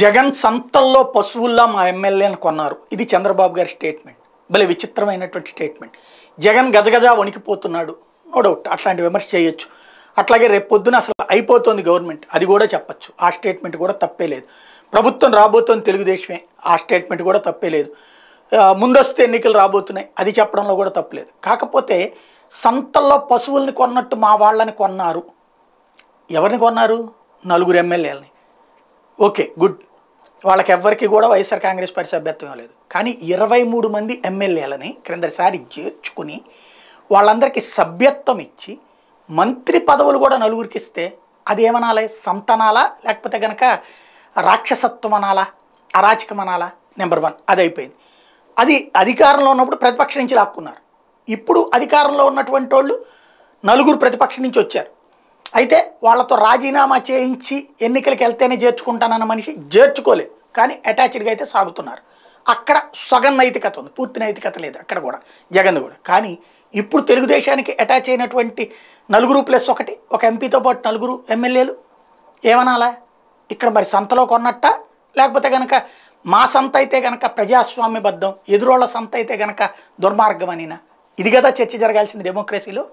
జగన్ సంతల్లో పశువుల్లా మా ఎమ్మెల్యేని కొన్నారు ఇది చంద్రబాబు గారి స్టేట్మెంట్ భలే విచిత్రమైనటువంటి స్టేట్మెంట్ జగన్ గజగజ వణికిపోతున్నాడు నో డౌట్ అట్లాంటి విమర్శ చేయొచ్చు అట్లాగే రేపు పొద్దున అసలు అయిపోతుంది గవర్నమెంట్ అది కూడా చెప్పచ్చు ఆ స్టేట్మెంట్ కూడా తప్పే లేదు ప్రభుత్వం రాబోతోంది తెలుగుదేశమే ఆ స్టేట్మెంట్ కూడా తప్పే లేదు ముందస్తు ఎన్నికలు రాబోతున్నాయి అది చెప్పడంలో కూడా తప్పలేదు కాకపోతే సంతల్లో పశువుల్ని కొన్నట్టు మా వాళ్ళని కొన్నారు ఎవరిని కొన్నారు నలుగురు ఎమ్మెల్యేలని ఓకే గుడ్ వాళ్ళకి ఎవ్వరికి కూడా వైఎస్ఆర్ కాంగ్రెస్ పార్టీ సభ్యత్వం లేదు కానీ ఇరవై మూడు మంది ఎమ్మెల్యేలని క్రిందసారి చేర్చుకుని వాళ్ళందరికీ సభ్యత్వం ఇచ్చి మంత్రి పదవులు కూడా నలుగురికి ఇస్తే అదేమనాలి సంతనాలా లేకపోతే కనుక రాక్షసత్వం అనాలా అరాచకం అనాలా నెంబర్ వన్ అది అయిపోయింది అది అధికారంలో ఉన్నప్పుడు ప్రతిపక్షం నుంచి లాక్కున్నారు ఇప్పుడు అధికారంలో ఉన్నటువంటి వాళ్ళు నలుగురు ప్రతిపక్షం నుంచి వచ్చారు అయితే వాళ్ళతో రాజీనామా చేయించి ఎన్నికలకు వెళ్తేనే చేర్చుకుంటానన్న మనిషి చేర్చుకోలే కానీ అటాచ్డ్గా అయితే సాగుతున్నారు అక్కడ సగన్ నైతికత ఉంది పూర్తి నైతికత లేదు అక్కడ కూడా జగన్ కూడా కానీ ఇప్పుడు తెలుగుదేశానికి అటాచ్ అయినటువంటి నలుగురు ప్లస్ ఒకటి ఒక ఎంపీతో పాటు నలుగురు ఎమ్మెల్యేలు ఏమనాలా ఇక్కడ మరి సంతలో కొన్నట్ట లేకపోతే కనుక మా సంత అయితే కనుక ప్రజాస్వామ్యబద్ధం ఎదురోళ్ళ సంత అయితే కనుక దుర్మార్గం అనినా ఇది కదా చర్చ జరగాల్సింది డెమోక్రసీలో